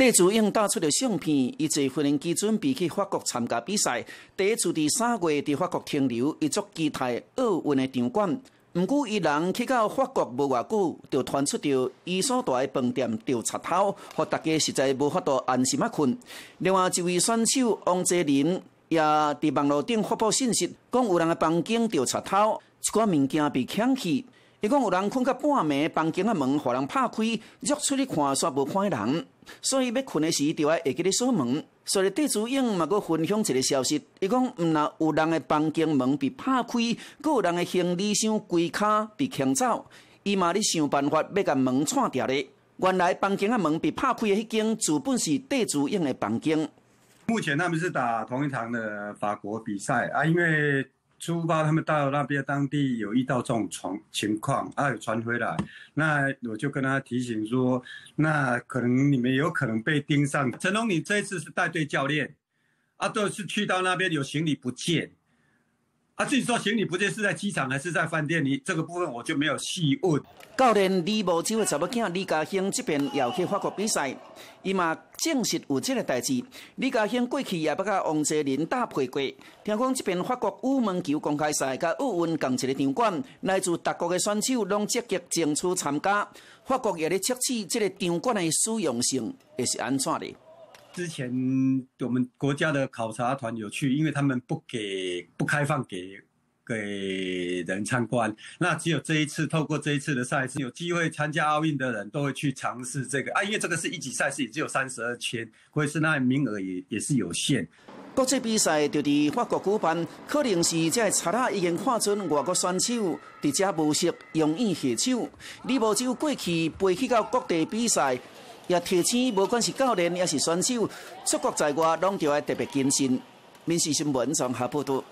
第主用带出的相片，伊在训练机准备去法国参加比赛。第一次伫三月伫法国停留，一座期待奥运的场馆。毋过，伊人去到法国无偌久，就传出着伊所住的饭店调查头，互大家实在无法度安心啊困。另外一位选手王哲林也伫网络顶发布信息，讲有人的房间调查头，一寡物件被抢去。伊讲有人困到半暝，房间的门互人拍开，约出去看煞无看人。所以要困的时就要会给你锁门。所以地主英嘛，佮分享一个消息，伊讲，嗯，若有人的房间门被拍开，个人的行李箱柜卡被抢走，伊嘛在想办法要甲门串掉的。原来房间啊门被拍开的迄间，原本是地主英的房间。目前他们是打同一场的法国比赛啊，因为。朱发，他们到那边当地有遇到这种传情况，啊，传回来，那我就跟他提醒说，那可能你们有可能被盯上。陈龙，你这一次是带队教练，啊，都是去到那边有行李不见。啊，自己说行李不见是在机场还是在饭店里，这个部分我就没有细问。教练李波就想要听李嘉欣这边要去法国比赛，伊嘛正是有这个代志。李嘉欣过去也不甲王哲林搭配过。听讲这边法国羽毛球公开赛，甲奥运共一个场馆，来自各国的选手拢积极争取参加。法国也咧测试这个场馆的使用性，也是安怎的？之前我们国家的考察团有去，因为他们不给不开放给给人参观。那只有这一次，透过这一次的赛事，有机会参加奥运的人都会去尝试这个。啊，因为这个是一级赛事，也只有三十二天，会是那名额也也是有限。国际比赛就伫法国举办，可能是这查那已经看准外国选手伫遮无锡容易下手。你无只有过去飞去到各地比赛。要提升不管是教练还是选手出国在外都要特别谨慎面试新闻从哈布杜